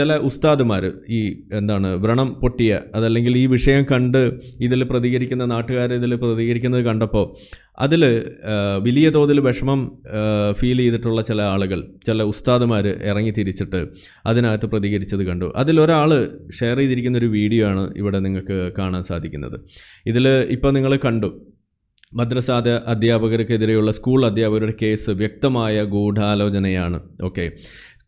ചില ഉസ്താദുമാർ ഈ എന്താണ് വ്രണം പൊട്ടിയ അതല്ലെങ്കിൽ ഈ വിഷയം കണ്ട് ഇതിൽ പ്രതികരിക്കുന്ന നാട്ടുകാർ ഇതിൽ പ്രതികരിക്കുന്നത് കണ്ടപ്പോൾ അതിൽ വലിയ തോതിൽ വിഷമം ഫീൽ ചെയ്തിട്ടുള്ള ചില ആളുകൾ ചില ഉസ്താദുമാർ ഇറങ്ങി തിരിച്ചിട്ട് അതിനകത്ത് പ്രതികരിച്ചത് കണ്ടു അതിലൊരാൾ ഷെയർ ചെയ്തിരിക്കുന്ന ഒരു വീഡിയോ ആണ് ഇവിടെ നിങ്ങൾക്ക് കാണാൻ സാധിക്കുന്നത് ഇതിൽ ഇപ്പോൾ നിങ്ങൾ കണ്ടു മദ്രസാദ അധ്യാപകർക്കെതിരെയുള്ള സ്കൂൾ അധ്യാപകരുടെ കേസ് വ്യക്തമായ ഗൂഢാലോചനയാണ് ഓക്കെ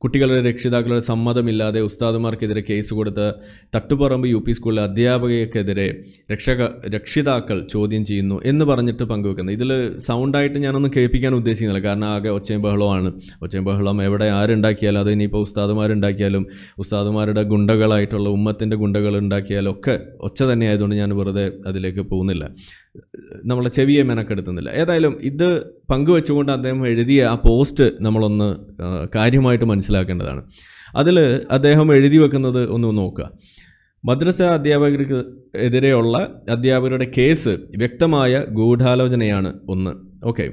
കുട്ടികളുടെ രക്ഷിതാക്കളുടെ സമ്മതമില്ലാതെ ഉസ്താദുമാർക്കെതിരെ കേസ് കൊടുത്ത് തട്ടുപറമ്പ് യു പി സ്കൂളിലെ അധ്യാപകയ്ക്കെതിരെ രക്ഷക രക്ഷിതാക്കൾ ചോദ്യം ചെയ്യുന്നു എന്ന് പറഞ്ഞിട്ട് പങ്കുവെക്കുന്നത് ഇതിൽ സൗണ്ടായിട്ട് ഞാനൊന്നും കേൾപ്പിക്കാൻ ഉദ്ദേശിക്കുന്നില്ല കാരണം ആകെ ഒച്ചയും ബഹളമാണ് ഒച്ചയും ബഹളം എവിടെ ആരുണ്ടാക്കിയാലും അത് ഇനിയിപ്പോൾ ഉസ്താദുമാരുണ്ടാക്കിയാലും ഉസ്താദുമാരുടെ ഗുണ്ടകളായിട്ടുള്ള ഉമ്മത്തിൻ്റെ ഗുണ്ടകൾ ഉണ്ടാക്കിയാലും ഒക്കെ ഒച്ച തന്നെ ആയതുകൊണ്ട് ഞാൻ വെറുതെ അതിലേക്ക് പോകുന്നില്ല നമ്മളെ ചെവിയെ മെനക്കെടുത്തുന്നില്ല ഏതായാലും ഇത് പങ്കുവെച്ചുകൊണ്ട് അദ്ദേഹം എഴുതിയ ആ പോസ്റ്റ് നമ്മളൊന്ന് കാര്യമായിട്ട് മനസ്സിലാക്കേണ്ടതാണ് അതിൽ അദ്ദേഹം എഴുതി വെക്കുന്നത് ഒന്ന് നോക്കുക മദ്രസ അധ്യാപകർക്ക് എതിരെയുള്ള അധ്യാപകരുടെ കേസ് വ്യക്തമായ ഗൂഢാലോചനയാണ് ഒന്ന് ഓക്കെ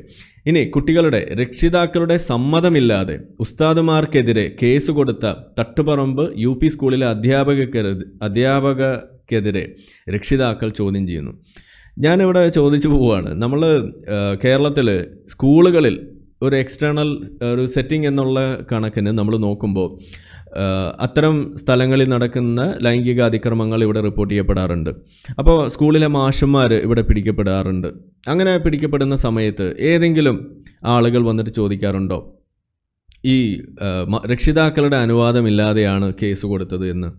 ഇനി കുട്ടികളുടെ രക്ഷിതാക്കളുടെ സമ്മതമില്ലാതെ ഉസ്താദുമാർക്കെതിരെ കേസ് കൊടുത്ത തട്ടുപറമ്പ് യു പി സ്കൂളിലെ അധ്യാപകക്കെതിരെ അധ്യാപകക്കെതിരെ രക്ഷിതാക്കൾ ചോദ്യം ചെയ്യുന്നു ഞാനിവിടെ ചോദിച്ചു പോവുകയാണ് നമ്മൾ കേരളത്തിൽ സ്കൂളുകളിൽ ഒരു എക്സ്റ്റേണൽ ഒരു സെറ്റിംഗ് എന്നുള്ള കണക്കിന് നമ്മൾ നോക്കുമ്പോൾ അത്തരം സ്ഥലങ്ങളിൽ നടക്കുന്ന ലൈംഗിക അതിക്രമങ്ങൾ ഇവിടെ റിപ്പോർട്ട് ചെയ്യപ്പെടാറുണ്ട് അപ്പോൾ സ്കൂളിലെ മാഷന്മാർ ഇവിടെ പിടിക്കപ്പെടാറുണ്ട് അങ്ങനെ പിടിക്കപ്പെടുന്ന സമയത്ത് ഏതെങ്കിലും ആളുകൾ വന്നിട്ട് ചോദിക്കാറുണ്ടോ ഈ രക്ഷിതാക്കളുടെ അനുവാദമില്ലാതെയാണ് കേസ് കൊടുത്തത് എന്ന്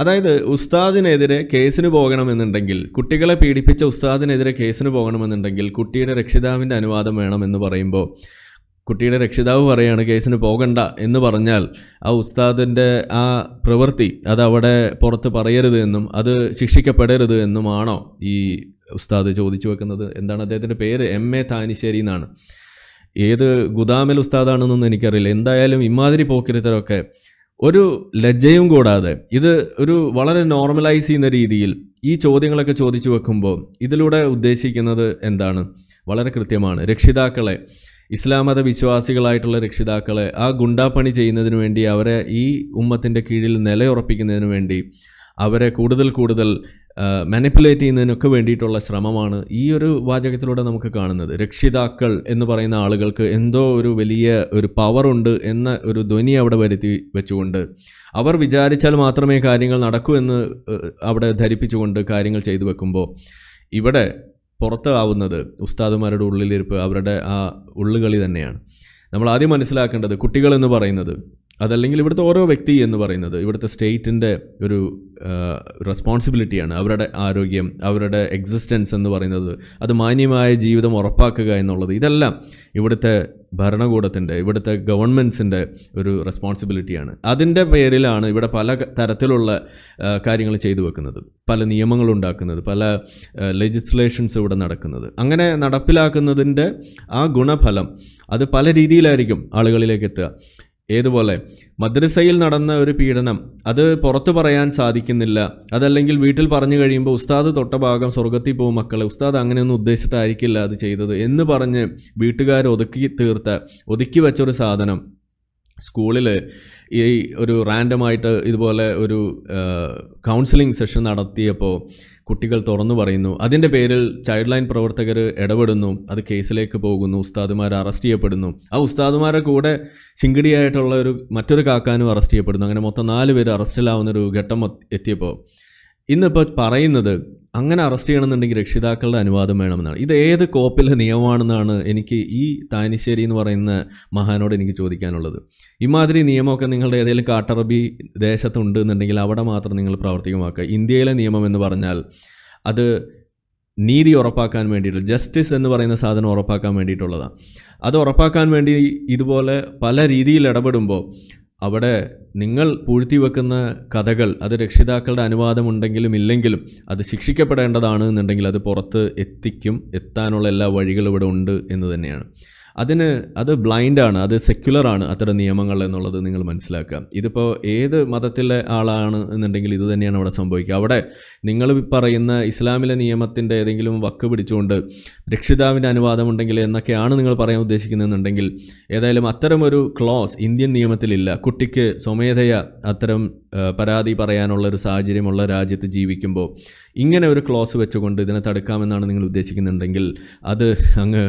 അതായത് ഉസ്താദിനെതിരെ കേസിന് പോകണമെന്നുണ്ടെങ്കിൽ കുട്ടികളെ പീഡിപ്പിച്ച ഉസ്താദിനെതിരെ കേസിന് പോകണമെന്നുണ്ടെങ്കിൽ കുട്ടിയുടെ രക്ഷിതാവിൻ്റെ അനുവാദം വേണമെന്ന് പറയുമ്പോൾ കുട്ടിയുടെ രക്ഷിതാവ് പറയാണ് കേസിന് പോകണ്ട എന്ന് പറഞ്ഞാൽ ആ ഉസ്താദിൻ്റെ ആ പ്രവൃത്തി അത് അവിടെ പുറത്ത് പറയരുത് എന്നും അത് ശിക്ഷിക്കപ്പെടരുത് എന്നുമാണോ ഈ ഉസ്താദ് ചോദിച്ചു വെക്കുന്നത് എന്താണ് അദ്ദേഹത്തിൻ്റെ പേര് എം എ താനിശ്ശേരി എന്നാണ് ഏത് ഗുദാമിൽ ഉസ്താദാണെന്നൊന്നും എനിക്കറിയില്ല എന്തായാലും ഇമാതിരി പോക്കിരുത്തരൊക്കെ ഒരു ലജ്ജയും കൂടാതെ ഇത് ഒരു വളരെ നോർമലൈസ് ചെയ്യുന്ന രീതിയിൽ ഈ ചോദ്യങ്ങളൊക്കെ ചോദിച്ചു വെക്കുമ്പോൾ ഇതിലൂടെ ഉദ്ദേശിക്കുന്നത് എന്താണ് വളരെ കൃത്യമാണ് രക്ഷിതാക്കളെ ഇസ്ലാമത വിശ്വാസികളായിട്ടുള്ള രക്ഷിതാക്കളെ ആ ഗുണ്ടാപ്പണി ചെയ്യുന്നതിന് വേണ്ടി അവരെ ഈ ഉമ്മത്തിൻ്റെ കീഴിൽ നിലയുറപ്പിക്കുന്നതിന് വേണ്ടി അവരെ കൂടുതൽ കൂടുതൽ മാനിപ്പുലേറ്റ് ചെയ്യുന്നതിനൊക്കെ വേണ്ടിയിട്ടുള്ള ശ്രമമാണ് ഈ ഒരു വാചകത്തിലൂടെ നമുക്ക് കാണുന്നത് രക്ഷിതാക്കൾ എന്ന് പറയുന്ന ആളുകൾക്ക് എന്തോ ഒരു വലിയ ഒരു പവറുണ്ട് എന്ന ഒരു ധ്വനി അവിടെ വരുത്തി വെച്ചുകൊണ്ട് അവർ വിചാരിച്ചാൽ മാത്രമേ കാര്യങ്ങൾ നടക്കൂ എന്ന് അവിടെ ധരിപ്പിച്ചുകൊണ്ട് കാര്യങ്ങൾ ചെയ്തു വെക്കുമ്പോൾ ഇവിടെ പുറത്താവുന്നത് ഉസ്താദുമാരുടെ ഉള്ളിലിരിപ്പ് അവരുടെ ആ ഉള്ളുകളി തന്നെയാണ് നമ്മൾ ആദ്യം മനസ്സിലാക്കേണ്ടത് കുട്ടികൾ എന്ന് പറയുന്നത് അതല്ലെങ്കിൽ ഇവിടുത്തെ ഓരോ വ്യക്തി എന്ന് പറയുന്നത് ഇവിടുത്തെ സ്റ്റേറ്റിൻ്റെ ഒരു റെസ്പോൺസിബിലിറ്റിയാണ് അവരുടെ ആരോഗ്യം അവരുടെ എക്സിസ്റ്റൻസ് എന്ന് പറയുന്നത് അത് മാന്യമായ ജീവിതം ഉറപ്പാക്കുക എന്നുള്ളത് ഇതെല്ലാം ഇവിടുത്തെ ഭരണകൂടത്തിൻ്റെ ഇവിടുത്തെ ഗവൺമെൻസിൻ്റെ ഒരു റെസ്പോൺസിബിലിറ്റിയാണ് അതിൻ്റെ പേരിലാണ് ഇവിടെ പല തരത്തിലുള്ള കാര്യങ്ങൾ ചെയ്തു വെക്കുന്നത് പല നിയമങ്ങൾ ഉണ്ടാക്കുന്നത് പല ലെജിസ്ലേഷൻസ് ഇവിടെ നടക്കുന്നത് അങ്ങനെ നടപ്പിലാക്കുന്നതിൻ്റെ ആ ഗുണഫലം അത് പല രീതിയിലായിരിക്കും ആളുകളിലേക്ക് എത്തുക ഏതുപോലെ മദ്രസയിൽ നടന്ന ഒരു പീഡനം അത് പുറത്തു പറയാൻ സാധിക്കുന്നില്ല അതല്ലെങ്കിൽ വീട്ടിൽ പറഞ്ഞു കഴിയുമ്പോൾ ഉസ്താദ് തൊട്ട ഭാഗം സ്വർഗത്തിൽ പോകും മക്കളെ ഉസ്താദ് അങ്ങനെയൊന്നും ഉദ്ദേശിച്ചിട്ടായിരിക്കില്ല അത് ചെയ്തത് എന്ന് പറഞ്ഞ് വീട്ടുകാർ ഒതുക്കി തീർത്ത ഒതുക്കി വെച്ചൊരു സാധനം സ്കൂളിൽ ഈ ഒരു റാൻഡമായിട്ട് ഇതുപോലെ ഒരു കൗൺസിലിംഗ് സെഷൻ നടത്തിയപ്പോൾ കുട്ടികൾ തുറന്നു പറയുന്നു അതിൻ്റെ പേരിൽ ചൈൽഡ് ലൈൻ പ്രവർത്തകർ ഇടപെടുന്നു അത് കേസിലേക്ക് പോകുന്നു ഉസ്താദുമാർ അറസ്റ്റ് ചെയ്യപ്പെടുന്നു ആ ഉസ്താദുമാരെ കൂടെ ശിങ്കിടിയായിട്ടുള്ള ഒരു മറ്റൊരു കാക്കാനും അറസ്റ്റ് ചെയ്യപ്പെടുന്നു അങ്ങനെ മൊത്തം നാല് പേര് അറസ്റ്റിലാവുന്ന ഒരു ഘട്ടം എത്തിയപ്പോൾ ഇന്നിപ്പോൾ പറയുന്നത് അങ്ങനെ അറസ്റ്റ് ചെയ്യണമെന്നുണ്ടെങ്കിൽ രക്ഷിതാക്കളുടെ അനുവാദം വേണമെന്നാണ് ഇത് ഏത് കോപ്പിലെ നിയമമാണെന്നാണ് എനിക്ക് ഈ താനിശ്ശേരി എന്ന് പറയുന്ന മഹാനോട് എനിക്ക് ചോദിക്കാനുള്ളത് ഇമാതിരി നിയമമൊക്കെ നിങ്ങളുടെ ഏതെങ്കിലും കാട്ടറബി ദേശത്തുണ്ട് എന്നുണ്ടെങ്കിൽ അവിടെ മാത്രം നിങ്ങൾ പ്രാവർത്തികമാക്കുക ഇന്ത്യയിലെ നിയമം എന്ന് പറഞ്ഞാൽ അത് നീതി ഉറപ്പാക്കാൻ വേണ്ടിയിട്ട് ജസ്റ്റിസ് എന്ന് പറയുന്ന സാധനം ഉറപ്പാക്കാൻ വേണ്ടിയിട്ടുള്ളതാണ് അത് ഉറപ്പാക്കാൻ വേണ്ടി ഇതുപോലെ പല രീതിയിൽ ഇടപെടുമ്പോൾ അവിടെ നിങ്ങൾ പൂഴ്ത്തി വെക്കുന്ന കഥകൾ അത് രക്ഷിതാക്കളുടെ അനുവാദമുണ്ടെങ്കിലും ഇല്ലെങ്കിലും അത് ശിക്ഷിക്കപ്പെടേണ്ടതാണ് എന്നുണ്ടെങ്കിൽ അത് പുറത്ത് എത്തിക്കും എത്താനുള്ള എല്ലാ വഴികളും ഇവിടെ ഉണ്ട് എന്ന് തന്നെയാണ് അതിന് അത് ബ്ലൈൻഡാണ് അത് സെക്യുലറാണ് അത്തരം നിയമങ്ങൾ എന്നുള്ളത് നിങ്ങൾ മനസ്സിലാക്കുക ഇതിപ്പോൾ ഏത് മതത്തിലെ ആളാണ് എന്നുണ്ടെങ്കിൽ ഇത് തന്നെയാണ് അവിടെ സംഭവിക്കുക അവിടെ നിങ്ങൾ പറയുന്ന ഇസ്ലാമിലെ നിയമത്തിൻ്റെ ഏതെങ്കിലും വക്ക് പിടിച്ചുകൊണ്ട് രക്ഷിതാവിൻ്റെ അനുവാദമുണ്ടെങ്കിൽ എന്നൊക്കെയാണ് നിങ്ങൾ പറയാൻ ഉദ്ദേശിക്കുന്നതെന്നുണ്ടെങ്കിൽ ഏതായാലും അത്തരമൊരു ക്ലോസ് ഇന്ത്യൻ നിയമത്തിലില്ല കുട്ടിക്ക് സ്വമേധയ അത്തരം പരാതി പറയാനുള്ള ഒരു സാഹചര്യമുള്ള രാജ്യത്ത് ജീവിക്കുമ്പോൾ ഇങ്ങനെ ഒരു ക്ലോസ് വെച്ചുകൊണ്ട് ഇതിനെ തടുക്കാമെന്നാണ് നിങ്ങൾ ഉദ്ദേശിക്കുന്നുണ്ടെങ്കിൽ അത് അങ്ങ്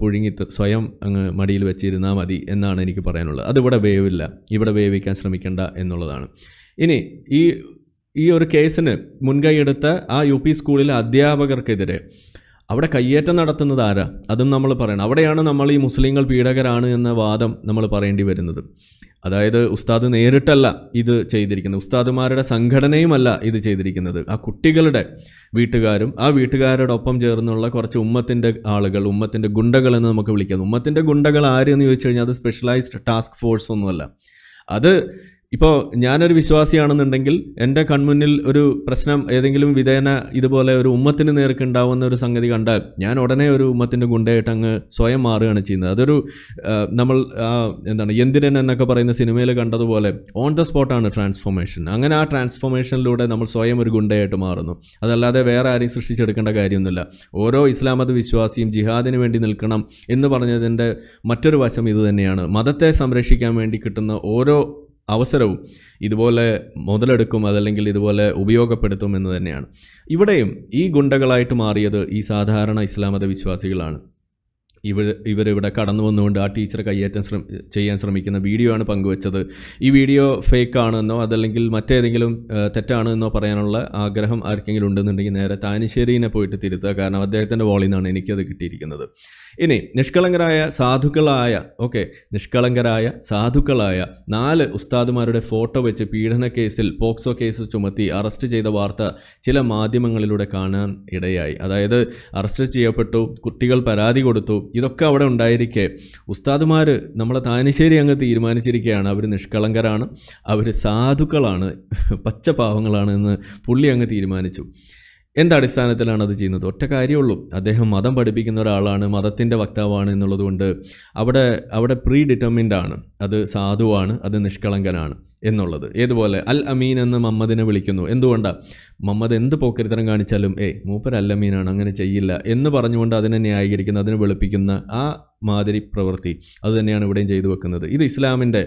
പുഴുങ്ങി സ്വയം അങ്ങ് മടിയിൽ വെച്ചിരുന്നാൽ മതി എന്നാണ് എനിക്ക് പറയാനുള്ളത് അതിവിടെ വേവില്ല ഇവിടെ വേവിക്കാൻ ശ്രമിക്കേണ്ട എന്നുള്ളതാണ് ഇനി ഈ ഈ ഒരു കേസിന് മുൻകൈയെടുത്ത ആ യു പി സ്കൂളിലെ അധ്യാപകർക്കെതിരെ അവിടെ കയ്യേറ്റം നടത്തുന്നത് ആരാ അതും നമ്മൾ പറയണം അവിടെയാണ് നമ്മൾ ഈ മുസ്ലിങ്ങൾ പീഡകരാണ് എന്ന വാദം നമ്മൾ പറയേണ്ടി വരുന്നത് അതായത് ഉസ്താദ് നേരിട്ടല്ല ഇത് ചെയ്തിരിക്കുന്നത് ഉസ്താദുമാരുടെ സംഘടനയുമല്ല ഇത് ചെയ്തിരിക്കുന്നത് ആ കുട്ടികളുടെ വീട്ടുകാരും ആ വീട്ടുകാരോടൊപ്പം ചേർന്നുള്ള കുറച്ച് ഉമ്മത്തിൻ്റെ ആളുകൾ ഉമ്മത്തിൻ്റെ ഗുണ്ടകൾ എന്ന് നമുക്ക് വിളിക്കാം ഉമ്മത്തിൻ്റെ ഗുണ്ടകൾ ആരെന്ന് ചോദിച്ചു കഴിഞ്ഞാൽ അത് സ്പെഷ്യലൈസ്ഡ് ടാസ്ക് ഫോഴ്സ് ഒന്നുമല്ല അത് ഇപ്പോൾ ഞാനൊരു വിശ്വാസിയാണെന്നുണ്ടെങ്കിൽ എൻ്റെ കൺമുന്നിൽ ഒരു പ്രശ്നം ഏതെങ്കിലും വിധേന ഇതുപോലെ ഒരു ഉമ്മത്തിന് നേർക്കുണ്ടാവുന്ന ഒരു സംഗതി കണ്ടാൽ ഞാൻ ഉടനെ ഒരു ഉമ്മത്തിൻ്റെ ഗുണ്ടയായിട്ട് അങ്ങ് സ്വയം മാറുകയാണ് ചെയ്യുന്നത് അതൊരു നമ്മൾ എന്താണ് എന്തിരൻ എന്നൊക്കെ പറയുന്ന സിനിമയിൽ കണ്ടതുപോലെ ഓൺ ദ സ്പോട്ടാണ് ട്രാൻസ്ഫോർമേഷൻ അങ്ങനെ ആ ട്രാൻസ്ഫോർമേഷനിലൂടെ നമ്മൾ സ്വയം ഒരു ഗുണ്ടയായിട്ട് മാറുന്നു അതല്ലാതെ വേറെ ആരെയും സൃഷ്ടിച്ചെടുക്കേണ്ട കാര്യമൊന്നുമില്ല ഓരോ ഇസ്ലാമത വിശ്വാസിയും ജിഹാദിന് വേണ്ടി നിൽക്കണം എന്ന് പറഞ്ഞതിൻ്റെ മറ്റൊരു വശം ഇത് മതത്തെ സംരക്ഷിക്കാൻ വേണ്ടി കിട്ടുന്ന ഓരോ അവസരവും ഇതുപോലെ മുതലെടുക്കും അതല്ലെങ്കിൽ ഇതുപോലെ ഉപയോഗപ്പെടുത്തും എന്ന് തന്നെയാണ് ഇവിടെയും ഈ ഗുണ്ടകളായിട്ട് മാറിയത് ഈ സാധാരണ ഇസ്ലാമത വിശ്വാസികളാണ് ഇവർ ഇവരിവിടെ കടന്നു വന്നുകൊണ്ട് ആ ടീച്ചറെ കൈയേറ്റം ശ്രമ ചെയ്യാൻ ശ്രമിക്കുന്ന വീഡിയോ ആണ് പങ്കുവച്ചത് ഈ വീഡിയോ ഫേക്ക് ആണെന്നോ അതല്ലെങ്കിൽ മറ്റേതെങ്കിലും തെറ്റാണ് എന്നോ പറയാനുള്ള ആഗ്രഹം ആർക്കെങ്കിലും ഉണ്ടെന്നുണ്ടെങ്കിൽ നേരെ താനിശ്ശേരിനെ പോയിട്ട് തിരുത്തുക കാരണം അദ്ദേഹത്തിൻ്റെ വോളിൽ നിന്നാണ് എനിക്കത് കിട്ടിയിരിക്കുന്നത് ഇനി നിഷ്കളങ്കരായ സാധുക്കളായ ഓക്കെ നിഷ്കളങ്കരായ സാധുക്കളായ നാല് ഉസ്താദുമാരുടെ ഫോട്ടോ വെച്ച് പീഡന കേസിൽ പോക്സോ കേസ് ചുമത്തി അറസ്റ്റ് ചെയ്ത വാർത്ത ചില മാധ്യമങ്ങളിലൂടെ കാണാൻ ഇടയായി അതായത് അറസ്റ്റ് ചെയ്യപ്പെട്ടു കുട്ടികൾ പരാതി കൊടുത്തു ഇതൊക്കെ അവിടെ ഉണ്ടായിരിക്കെ ഉസ്താദുമാർ നമ്മളെ താനശ്ശേരി അങ്ങ് തീരുമാനിച്ചിരിക്കുകയാണ് അവർ നിഷ്കളങ്കരാണ് അവർ സാധുക്കളാണ് പച്ചപാവങ്ങളാണ് എന്ന് പുള്ളി അങ്ങ് തീരുമാനിച്ചു എന്തടിസ്ഥാനത്തിലാണ് അത് ചെയ്യുന്നത് ഒറ്റ കാര്യമുള്ളൂ അദ്ദേഹം മതം പഠിപ്പിക്കുന്ന ഒരാളാണ് മതത്തിൻ്റെ വക്താവാണ് എന്നുള്ളതുകൊണ്ട് അവിടെ അവിടെ പ്രീ ഡിറ്റർമിൻഡ് ആണ് അത് സാധുവാണ് അത് നിഷ്കളങ്കനാണ് എന്നുള്ളത് ഏതുപോലെ അൽ അമീൻ എന്ന് മമ്മദിനെ വിളിക്കുന്നു എന്തുകൊണ്ടാണ് മമ്മദ് എന്ത് പോക്കരിത്തരം കാണിച്ചാലും ഏ മൂപ്പർ അൽ അമീനാണ് അങ്ങനെ ചെയ്യില്ല എന്ന് പറഞ്ഞുകൊണ്ട് അതിനെ ന്യായീകരിക്കുന്ന അതിനെ വെളുപ്പിക്കുന്ന ആ മാതിരി പ്രവൃത്തി അത് തന്നെയാണ് ഇവിടെയും ചെയ്തു വെക്കുന്നത് ഇത് ഇസ്ലാമിൻ്റെ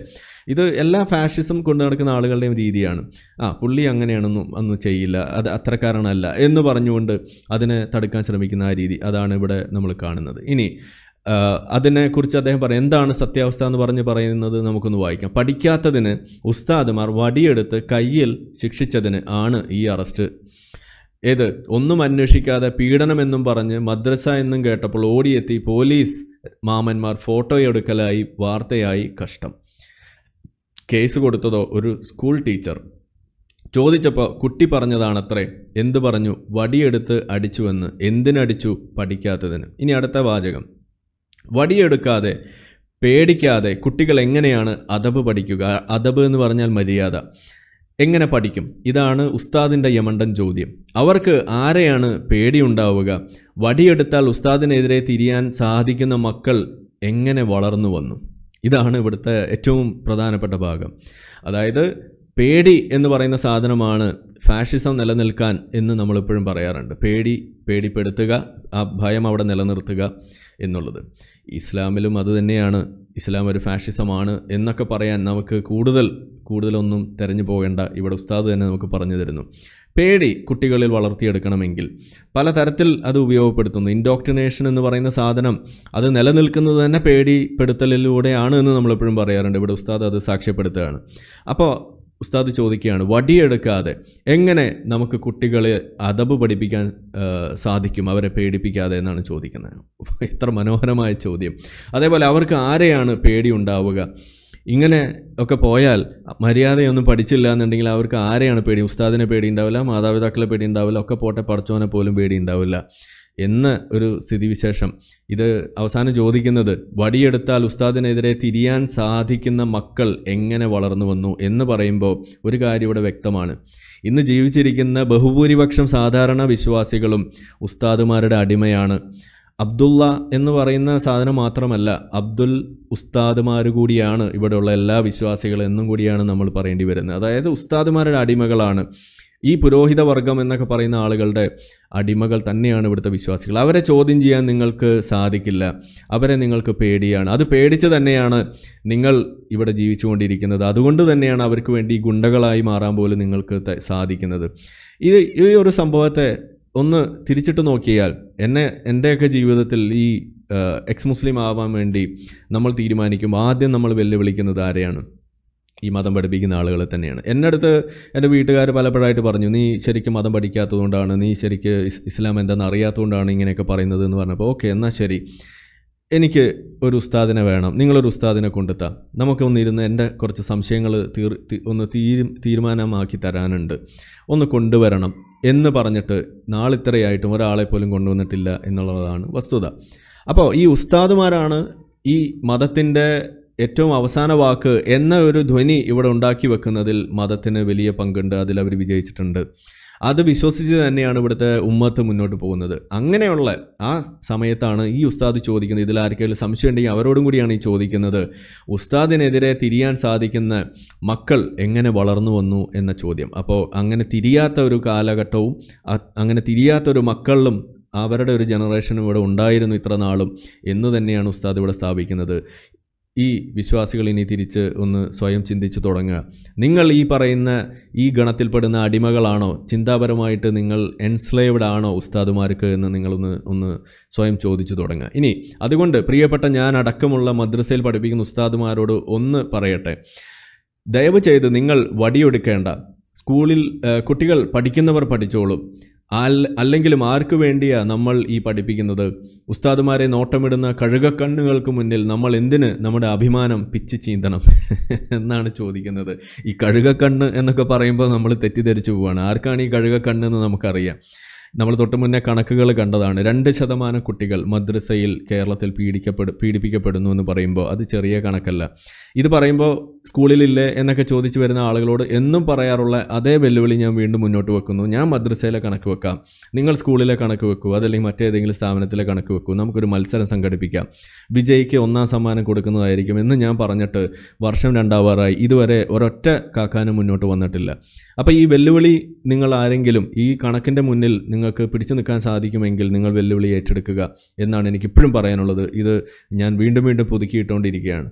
ഇത് എല്ലാ ഫാഷിസം കൊണ്ടു നടക്കുന്ന ആളുകളുടെയും രീതിയാണ് ആ പുള്ളി അങ്ങനെയാണെന്നും അന്ന് ചെയ്യില്ല അത് അത്രക്കാരനല്ല എന്ന് പറഞ്ഞുകൊണ്ട് അതിനെ തടുക്കാൻ ശ്രമിക്കുന്ന ആ രീതി അതാണ് ഇവിടെ നമ്മൾ കാണുന്നത് ഇനി അതിനെക്കുറിച്ച് അദ്ദേഹം പറയും എന്താണ് സത്യാവസ്ഥ എന്ന് പറഞ്ഞ് പറയുന്നത് നമുക്കൊന്ന് വായിക്കാം പഠിക്കാത്തതിന് ഉസ്താദുമാർ വടിയെടുത്ത് കയ്യിൽ ശിക്ഷിച്ചതിന് ആണ് ഈ അറസ്റ്റ് ഏത് ഒന്നും അന്വേഷിക്കാതെ പീഡനമെന്നും പറഞ്ഞ് മദ്രസ എന്നും കേട്ടപ്പോൾ ഓടിയെത്തി പോലീസ് മാമന്മാർ ഫോട്ടോ എടുക്കലായി വാർത്തയായി കഷ്ടം കേസ് കൊടുത്തതോ ഒരു സ്കൂൾ ടീച്ചർ ചോദിച്ചപ്പോൾ കുട്ടി പറഞ്ഞതാണത്രേ എന്തു പറഞ്ഞു വടിയെടുത്ത് അടിച്ചുവെന്ന് എന്തിനടിച്ചു പഠിക്കാത്തതിന് ഇനി അടുത്ത വാചകം വടിയെടുക്കാതെ പേടിക്കാതെ കുട്ടികൾ എങ്ങനെയാണ് അതബ് പഠിക്കുക അതബ് എന്ന് പറഞ്ഞാൽ മര്യാദ എങ്ങനെ പഠിക്കും ഇതാണ് ഉസ്താദിൻ്റെ യമണ്ടൻ ചോദ്യം അവർക്ക് ആരെയാണ് പേടിയുണ്ടാവുക വടിയെടുത്താൽ ഉസ്താദിനെതിരെ തിരിയാൻ സാധിക്കുന്ന മക്കൾ എങ്ങനെ വളർന്നു വന്നു ഇതാണ് ഇവിടുത്തെ ഏറ്റവും പ്രധാനപ്പെട്ട ഭാഗം അതായത് പേടി എന്ന് പറയുന്ന സാധനമാണ് ഫാഷിസം നിലനിൽക്കാൻ എന്ന് നമ്മളിപ്പോഴും പറയാറുണ്ട് പേടി പേടിപ്പെടുത്തുക ആ ഭയം അവിടെ നിലനിർത്തുക എന്നുള്ളത് ഇസ്ലാമിലും അതുതന്നെയാണ് ഇസ്ലാം ഒരു ഫാഷിസമാണ് എന്നൊക്കെ പറയാൻ നമുക്ക് കൂടുതൽ കൂടുതലൊന്നും തിരഞ്ഞു പോകേണ്ട ഇവിടെ ഉസ്താദ് തന്നെ നമുക്ക് പറഞ്ഞു തരുന്നു പേടി കുട്ടികളിൽ വളർത്തിയെടുക്കണമെങ്കിൽ പലതരത്തിൽ അത് ഉപയോഗപ്പെടുത്തുന്നു ഇൻഡോക്ടിനേഷൻ എന്ന് പറയുന്ന സാധനം അത് നിലനിൽക്കുന്നത് തന്നെ പേടിപ്പെടുത്തലിലൂടെയാണ് എന്ന് നമ്മളെപ്പോഴും പറയാറുണ്ട് ഇവിടെ ഉസ്താദ് അത് സാക്ഷ്യപ്പെടുത്തുകയാണ് അപ്പോൾ ഉസ്താദ് ചോദിക്കുകയാണ് വടിയെടുക്കാതെ എങ്ങനെ നമുക്ക് കുട്ടികളെ അദബ് പഠിപ്പിക്കാൻ സാധിക്കും അവരെ പേടിപ്പിക്കാതെ എന്നാണ് ചോദിക്കുന്നത് എത്ര മനോഹരമായ ചോദ്യം അതേപോലെ അവർക്ക് ആരെയാണ് പേടി ഉണ്ടാവുക ഇങ്ങനെ ഒക്കെ പോയാൽ മര്യാദയൊന്നും പഠിച്ചില്ല എന്നുണ്ടെങ്കിൽ അവർക്ക് ആരെയാണ് പേടി ഉസ്താദിനെ പേടി ഉണ്ടാവില്ല മാതാപിതാക്കളെ പേടി ഉണ്ടാവില്ല ഒക്കെ പോട്ടെ പഠിച്ചവനെ പോലും പേടി ഉണ്ടാവില്ല എന്ന് ഒരു സ്ഥിതിവിശേഷം ഇത് അവസാനം ചോദിക്കുന്നത് വടിയെടുത്താൽ ഉസ്താദിനെതിരെ തിരിയാൻ സാധിക്കുന്ന മക്കൾ എങ്ങനെ വളർന്നു വന്നു എന്ന് പറയുമ്പോൾ ഒരു കാര്യം ഇവിടെ വ്യക്തമാണ് ഇന്ന് ജീവിച്ചിരിക്കുന്ന ബഹുഭൂരിപക്ഷം സാധാരണ വിശ്വാസികളും ഉസ്താദുമാരുടെ അടിമയാണ് അബ്ദുള്ള എന്ന് പറയുന്ന സാധനം മാത്രമല്ല അബ്ദുൽ ഉസ്താദുമാർ കൂടിയാണ് ഇവിടെയുള്ള എല്ലാ വിശ്വാസികളും എന്നും കൂടിയാണ് നമ്മൾ പറയേണ്ടി വരുന്നത് അതായത് ഉസ്താദുമാരുടെ അടിമകളാണ് ഈ പുരോഹിത വർഗം എന്നൊക്കെ പറയുന്ന ആളുകളുടെ അടിമകൾ തന്നെയാണ് ഇവിടുത്തെ വിശ്വാസികൾ അവരെ ചോദ്യം ചെയ്യാൻ നിങ്ങൾക്ക് സാധിക്കില്ല അവരെ നിങ്ങൾക്ക് പേടിയാണ് അത് പേടിച്ച് തന്നെയാണ് നിങ്ങൾ ഇവിടെ ജീവിച്ചുകൊണ്ടിരിക്കുന്നത് അതുകൊണ്ട് തന്നെയാണ് അവർക്ക് വേണ്ടി ഗുണ്ടകളായി മാറാൻ പോലും നിങ്ങൾക്ക് സാധിക്കുന്നത് ഇത് ഈ ഒരു സംഭവത്തെ ഒന്ന് തിരിച്ചിട്ട് നോക്കിയാൽ എന്നെ എൻ്റെയൊക്കെ ജീവിതത്തിൽ ഈ എക്സ് മുസ്ലിം ആവാൻ വേണ്ടി നമ്മൾ തീരുമാനിക്കുമ്പോൾ ആദ്യം നമ്മൾ വെല്ലുവിളിക്കുന്നത് ആരെയാണ് ഈ മതം പഠിപ്പിക്കുന്ന ആളുകൾ തന്നെയാണ് എൻ്റെ അടുത്ത് എൻ്റെ വീട്ടുകാർ പലപ്പോഴായിട്ട് പറഞ്ഞു നീ ശരിക്കും മതം പഠിക്കാത്തതുകൊണ്ടാണ് നീ ശരിക്ക് ഇസ്ലാം എന്താണെന്ന് അറിയാത്തതുകൊണ്ടാണ് ഇങ്ങനെയൊക്കെ പറയുന്നത് എന്ന് പറഞ്ഞപ്പോൾ ഓക്കെ എന്നാൽ ശരി എനിക്ക് ഒരു ഉസ്താദിനെ വേണം നിങ്ങളൊരു ഉസ്താദിനെ കൊണ്ടെത്താം നമുക്ക് ഒന്നിരുന്ന് എൻ്റെ കുറച്ച് സംശയങ്ങൾ തീർ ഒന്ന് തീരു തീരുമാനമാക്കി തരാനുണ്ട് ഒന്ന് കൊണ്ടുവരണം എന്ന് പറഞ്ഞിട്ട് നാളിത്രയായിട്ടും ഒരാളെ പോലും കൊണ്ടുവന്നിട്ടില്ല എന്നുള്ളതാണ് വസ്തുത അപ്പോൾ ഈ ഉസ്താദുമാരാണ് ഈ മതത്തിൻ്റെ ഏറ്റവും അവസാന വാക്ക് എന്ന ഒരു ധ്വനി ഇവിടെ ഉണ്ടാക്കി വെക്കുന്നതിൽ മതത്തിന് വലിയ പങ്കുണ്ട് അതിൽ അവർ വിജയിച്ചിട്ടുണ്ട് അത് വിശ്വസിച്ച് തന്നെയാണ് ഇവിടുത്തെ ഉമ്മത്ത് മുന്നോട്ട് പോകുന്നത് അങ്ങനെയുള്ള ആ സമയത്താണ് ഈ ഉസ്താദ് ചോദിക്കുന്നത് ഇതിൽ ആർക്കെങ്കിലും സംശയം ഉണ്ടെങ്കിൽ അവരോടും കൂടിയാണ് ഈ ചോദിക്കുന്നത് ഉസ്താദിനെതിരെ തിരിയാൻ സാധിക്കുന്ന മക്കൾ എങ്ങനെ വളർന്നു വന്നു എന്ന ചോദ്യം അപ്പോൾ അങ്ങനെ തിരിയാത്ത ഒരു കാലഘട്ടവും അങ്ങനെ തിരിയാത്ത ഒരു മക്കളിലും അവരുടെ ഒരു ജനറേഷനും ഇവിടെ ഉണ്ടായിരുന്നു ഇത്ര നാളും എന്ന് തന്നെയാണ് ഉസ്താദ് ഇവിടെ സ്ഥാപിക്കുന്നത് ഈ വിശ്വാസികൾ ഇനി തിരിച്ച് ഒന്ന് സ്വയം ചിന്തിച്ചു തുടങ്ങുക നിങ്ങൾ ഈ പറയുന്ന ഈ ഗണത്തിൽപ്പെടുന്ന അടിമകളാണോ ചിന്താപരമായിട്ട് നിങ്ങൾ എൻസ്ലേവ്ഡ് ആണോ ഉസ്താദുമാർക്ക് എന്ന് നിങ്ങളൊന്ന് ഒന്ന് സ്വയം ചോദിച്ചു തുടങ്ങുക ഇനി അതുകൊണ്ട് പ്രിയപ്പെട്ട ഞാൻ അടക്കമുള്ള മദ്രസയിൽ പഠിപ്പിക്കുന്ന ഉസ്താദുമാരോട് ഒന്ന് പറയട്ടെ ദയവ് ചെയ്ത് നിങ്ങൾ വടിയൊടുക്കേണ്ട സ്കൂളിൽ കുട്ടികൾ പഠിക്കുന്നവർ പഠിച്ചോളും അല്ലെങ്കിലും ആർക്കു വേണ്ടിയാ നമ്മൾ ഈ പഠിപ്പിക്കുന്നത് ഉസ്താദുമാരെ നോട്ടമിടുന്ന കഴുകക്കണ്ണുകൾക്ക് മുന്നിൽ നമ്മൾ എന്തിന് നമ്മുടെ അഭിമാനം പിച്ച് ചീന്തണം എന്നാണ് ചോദിക്കുന്നത് ഈ കഴുകക്കണ്ണ് എന്നൊക്കെ പറയുമ്പോൾ നമ്മൾ തെറ്റിദ്ധരിച്ചു പോവുകയാണ് ആർക്കാണ് ഈ കഴുകക്കണ്ണ് എന്ന് നമുക്കറിയാം നമ്മൾ തൊട്ട് മുന്നേ കണക്കുകൾ കണ്ടതാണ് രണ്ട് ശതമാനം കുട്ടികൾ മദ്രസയിൽ കേരളത്തിൽ പീഡിക്കപ്പെടു പീഡിപ്പിക്കപ്പെടുന്നു എന്ന് പറയുമ്പോൾ അത് ചെറിയ കണക്കല്ല ഇത് പറയുമ്പോൾ സ്കൂളിലില്ലേ എന്നൊക്കെ ചോദിച്ചു വരുന്ന ആളുകളോട് എന്നും പറയാറുള്ള അതേ വെല്ലുവിളി ഞാൻ വീണ്ടും മുന്നോട്ട് വെക്കുന്നു ഞാൻ മദ്രസയിലെ കണക്ക് വെക്കാം നിങ്ങൾ സ്കൂളിലെ കണക്ക് വെക്കൂ അതല്ലെങ്കിൽ മറ്റേതെങ്കിലും സ്ഥാപനത്തിലെ കണക്ക് വെക്കൂ നമുക്കൊരു മത്സരം സംഘടിപ്പിക്കാം വിജയ്ക്ക് ഒന്നാം സമ്മാനം കൊടുക്കുന്നതായിരിക്കും എന്ന് ഞാൻ പറഞ്ഞിട്ട് വർഷം രണ്ടാവാറായി ഇതുവരെ ഒരൊറ്റ കാക്കാനും മുന്നോട്ട് വന്നിട്ടില്ല അപ്പോൾ ഈ വെല്ലുവിളി നിങ്ങൾ ആരെങ്കിലും ഈ കണക്കിൻ്റെ മുന്നിൽ നിങ്ങൾക്ക് പിടിച്ചു നിൽക്കാൻ സാധിക്കുമെങ്കിൽ നിങ്ങൾ വെല്ലുവിളി ഏറ്റെടുക്കുക എന്നാണ് എനിക്കിപ്പോഴും പറയാനുള്ളത് ഇത് ഞാൻ വീണ്ടും വീണ്ടും പുതുക്കിയിട്ടുകൊണ്ടിരിക്കുകയാണ്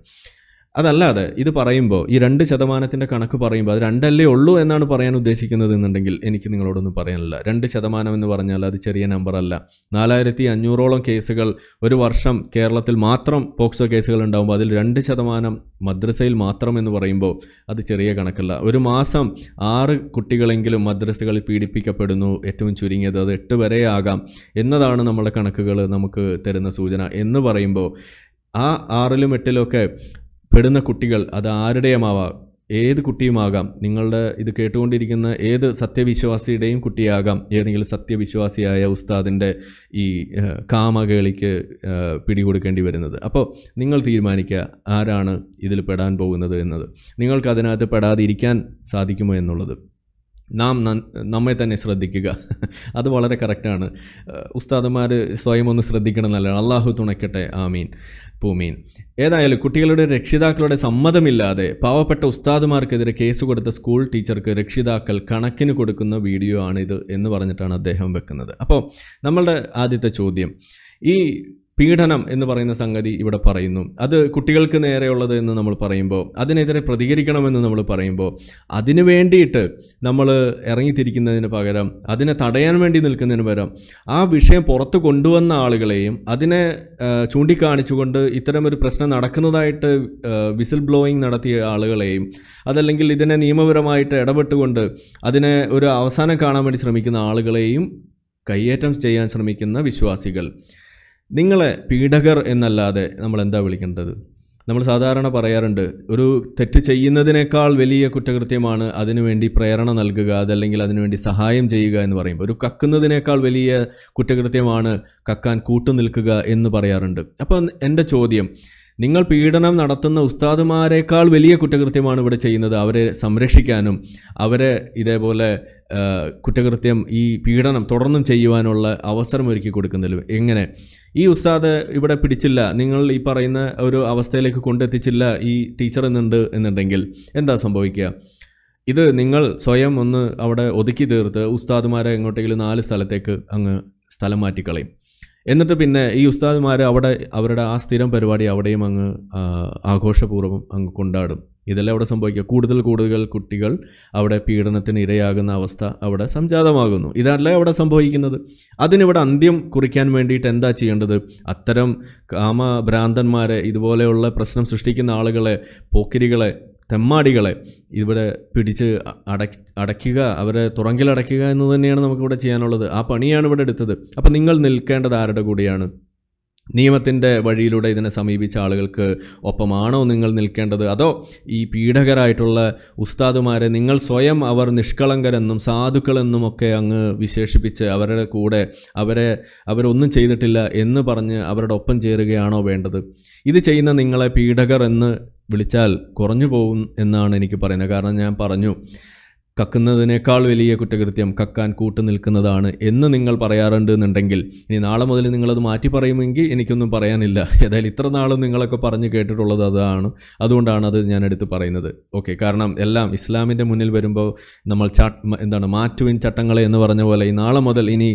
അതല്ലാതെ ഇത് പറയുമ്പോൾ ഈ രണ്ട് ശതമാനത്തിൻ്റെ കണക്ക് പറയുമ്പോൾ അത് രണ്ടല്ലേ ഉള്ളൂ എന്നാണ് പറയാൻ ഉദ്ദേശിക്കുന്നത് എന്നുണ്ടെങ്കിൽ എനിക്ക് നിങ്ങളോടൊന്നും പറയാനില്ല രണ്ട് ശതമാനം എന്ന് പറഞ്ഞാൽ അത് ചെറിയ നമ്പറല്ല നാലായിരത്തി അഞ്ഞൂറോളം കേസുകൾ ഒരു വർഷം കേരളത്തിൽ മാത്രം പോക്സോ കേസുകൾ ഉണ്ടാകുമ്പോൾ അതിൽ രണ്ട് ശതമാനം മദ്രസയിൽ മാത്രം എന്ന് പറയുമ്പോൾ അത് ചെറിയ കണക്കല്ല ഒരു മാസം ആറ് കുട്ടികളെങ്കിലും മദ്രസകളിൽ പീഡിപ്പിക്കപ്പെടുന്നു ഏറ്റവും ചുരുങ്ങിയത് അത് എട്ട് വരെ ആകാം എന്നതാണ് നമ്മുടെ കണക്കുകൾ നമുക്ക് തരുന്ന സൂചന എന്ന് പറയുമ്പോൾ ആ ആറിലും എട്ടിലും ഒക്കെ പെടുന്ന കുട്ടികൾ അത് ആരുടെയുമാവാം ഏത് കുട്ടിയുമാകാം നിങ്ങളുടെ ഇത് കേട്ടുകൊണ്ടിരിക്കുന്ന ഏത് സത്യവിശ്വാസിയുടെയും കുട്ടിയാകാം ഏതെങ്കിലും സത്യവിശ്വാസിയായ ഉസ്താദിൻ്റെ ഈ കാമകേളിക്ക് പിടികൊടുക്കേണ്ടി വരുന്നത് അപ്പോൾ നിങ്ങൾ തീരുമാനിക്കുക ആരാണ് ഇതിൽ പെടാൻ പോകുന്നത് എന്നത് നിങ്ങൾക്ക് അതിനകത്ത് പെടാതിരിക്കാൻ സാധിക്കുമോ എന്നുള്ളത് നാം നമ്മെ തന്നെ ശ്രദ്ധിക്കുക അത് വളരെ കറക്റ്റാണ് ഉസ്താദന്മാർ സ്വയം ഒന്ന് ശ്രദ്ധിക്കണം നല്ലതാണ് അള്ളാഹു തുണയ്ക്കട്ടെ ആമീൻ പൂമീൻ ഏതായാലും കുട്ടികളുടെ രക്ഷിതാക്കളുടെ സമ്മതമില്ലാതെ പാവപ്പെട്ട ഉസ്താദുമാർക്കെതിരെ കേസ് കൊടുത്ത സ്കൂൾ ടീച്ചർക്ക് രക്ഷിതാക്കൾ കണക്കിന് കൊടുക്കുന്ന വീഡിയോ ആണിത് എന്ന് പറഞ്ഞിട്ടാണ് അദ്ദേഹം വെക്കുന്നത് അപ്പോൾ നമ്മളുടെ ആദ്യത്തെ ചോദ്യം ഈ പീഡനം എന്ന് പറയുന്ന സംഗതി ഇവിടെ പറയുന്നു അത് കുട്ടികൾക്ക് നേരെയുള്ളത് എന്ന് നമ്മൾ പറയുമ്പോൾ അതിനെതിരെ പ്രതികരിക്കണമെന്ന് നമ്മൾ പറയുമ്പോൾ അതിനു വേണ്ടിയിട്ട് നമ്മൾ ഇറങ്ങിത്തിരിക്കുന്നതിന് പകരം അതിനെ തടയാൻ വേണ്ടി നിൽക്കുന്നതിന് പകരം ആ വിഷയം പുറത്ത് കൊണ്ടുവന്ന ആളുകളെയും അതിനെ ചൂണ്ടിക്കാണിച്ചുകൊണ്ട് ഇത്തരമൊരു പ്രശ്നം നടക്കുന്നതായിട്ട് വിസിൽ ബ്ലോയിങ് നടത്തിയ ആളുകളെയും അതല്ലെങ്കിൽ ഇതിനെ നിയമപരമായിട്ട് ഇടപെട്ടുകൊണ്ട് അതിനെ ഒരു അവസാനം കാണാൻ വേണ്ടി ശ്രമിക്കുന്ന ആളുകളെയും കയ്യേറ്റം ചെയ്യാൻ ശ്രമിക്കുന്ന വിശ്വാസികൾ നിങ്ങളെ പീഡകർ എന്നല്ലാതെ നമ്മൾ എന്താ വിളിക്കേണ്ടത് നമ്മൾ സാധാരണ പറയാറുണ്ട് ഒരു തെറ്റ് ചെയ്യുന്നതിനേക്കാൾ വലിയ കുറ്റകൃത്യമാണ് അതിനുവേണ്ടി പ്രേരണ നൽകുക അതല്ലെങ്കിൽ അതിനുവേണ്ടി സഹായം ചെയ്യുക എന്ന് പറയും ഒരു കക്കുന്നതിനേക്കാൾ വലിയ കുറ്റകൃത്യമാണ് കക്കാൻ കൂട്ടുനിൽക്കുക എന്ന് പറയാറുണ്ട് അപ്പോൾ എൻ്റെ ചോദ്യം നിങ്ങൾ പീഡനം നടത്തുന്ന ഉസ്താദുമാരെക്കാൾ വലിയ കുറ്റകൃത്യമാണ് ഇവിടെ ചെയ്യുന്നത് അവരെ സംരക്ഷിക്കാനും അവരെ ഇതേപോലെ കുറ്റകൃത്യം ഈ പീഡനം തുടർന്നും ചെയ്യുവാനുള്ള അവസരം ഒരുക്കി കൊടുക്കുന്നില്ല എങ്ങനെ ഈ ഉസ്താദ് ഇവിടെ പിടിച്ചില്ല നിങ്ങൾ ഈ പറയുന്ന ഒരു അവസ്ഥയിലേക്ക് കൊണ്ടെത്തിച്ചില്ല ഈ ടീച്ചർ എന്നുണ്ട് എന്നുണ്ടെങ്കിൽ എന്താ സംഭവിക്കുക ഇത് നിങ്ങൾ സ്വയം ഒന്ന് അവിടെ ഒതുക്കി തീർത്ത് ഉസ്താദുമാരെ എങ്ങോട്ടെങ്കിലും നാല് സ്ഥലത്തേക്ക് അങ്ങ് സ്ഥലം മാറ്റിക്കളയും എന്നിട്ട് പിന്നെ ഈ ഉസ്താദുമാർ അവിടെ അവരുടെ ആ സ്ഥിരം പരിപാടി അവിടെയും അങ്ങ് ആഘോഷപൂർവ്വം അങ്ങ് കൊണ്ടാടും ഇതെല്ലാം അവിടെ സംഭവിക്കുക കൂടുതൽ കൂടുതൽ കുട്ടികൾ അവിടെ പീഡനത്തിന് ഇരയാകുന്ന അവസ്ഥ അവിടെ സംജാതമാകുന്നു ഇതല്ല അവിടെ സംഭവിക്കുന്നത് അതിനിവിടെ അന്ത്യം കുറിക്കാൻ വേണ്ടിയിട്ട് എന്താ ചെയ്യേണ്ടത് അത്തരം കാമഭ്രാന്തന്മാരെ ഇതുപോലെയുള്ള പ്രശ്നം സൃഷ്ടിക്കുന്ന ആളുകളെ പോക്കിരികളെ തെമ്മാടികളെ ഇവിടെ പിടിച്ച് അടക്കി അടയ്ക്കുക അവരെ തുറങ്കിലടയ്ക്കുക എന്ന് തന്നെയാണ് നമുക്കിവിടെ ചെയ്യാനുള്ളത് ആ പണിയാണ് ഇവിടെ എടുത്തത് അപ്പം നിങ്ങൾ നിൽക്കേണ്ടത് ആരുടെ കൂടിയാണ് നിയമത്തിൻ്റെ വഴിയിലൂടെ ഇതിനെ സമീപിച്ച ആളുകൾക്ക് ഒപ്പമാണോ നിങ്ങൾ നിൽക്കേണ്ടത് അതോ ഈ പീഡകരായിട്ടുള്ള ഉസ്താദുമാരെ നിങ്ങൾ സ്വയം അവർ നിഷ്കളങ്കരെന്നും സാധുക്കളെന്നും ഒക്കെ അങ്ങ് വിശേഷിപ്പിച്ച് അവരുടെ കൂടെ അവരെ അവരൊന്നും ചെയ്തിട്ടില്ല എന്ന് പറഞ്ഞ് അവരുടെ ഒപ്പം ചേരുകയാണോ വേണ്ടത് ഇത് ചെയ്യുന്ന നിങ്ങളെ പീഡകർ എന്ന് വിളിച്ചാൽ കുറഞ്ഞു പോകും എന്നാണ് എനിക്ക് പറയുന്നത് കാരണം ഞാൻ പറഞ്ഞു കക്കുന്നതിനേക്കാൾ വലിയ കുറ്റകൃത്യം കക്കാൻ കൂട്ടു നിൽക്കുന്നതാണ് എന്ന് നിങ്ങൾ പറയാറുണ്ട് എന്നുണ്ടെങ്കിൽ ഇനി നാളെ മുതൽ നിങ്ങളത് മാറ്റി പറയുമെങ്കിൽ എനിക്കൊന്നും പറയാനില്ല ഏതായാലും ഇത്ര നാളും നിങ്ങളൊക്കെ പറഞ്ഞ് കേട്ടിട്ടുള്ളത് അതാണ് അതുകൊണ്ടാണ് അത് ഞാൻ എടുത്ത് പറയുന്നത് ഓക്കെ കാരണം എല്ലാം ഇസ്ലാമിൻ്റെ മുന്നിൽ വരുമ്പോൾ നമ്മൾ എന്താണ് മാറ്റുവിൻ ചട്ടങ്ങളെ എന്ന് പറഞ്ഞ പോലെ ഈ നാളെ മുതൽ ഇനി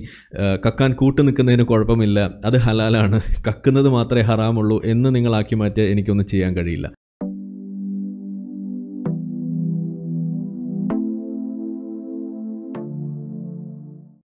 കക്കാൻ കൂട്ടു നിൽക്കുന്നതിന് കുഴപ്പമില്ല അത് ഹലാലാണ് കക്കുന്നത് മാത്രമേ ഹറാമുള്ളൂ എന്ന് നിങ്ങളാക്കി മാറ്റിയാൽ എനിക്കൊന്നും ചെയ്യാൻ കഴിയില്ല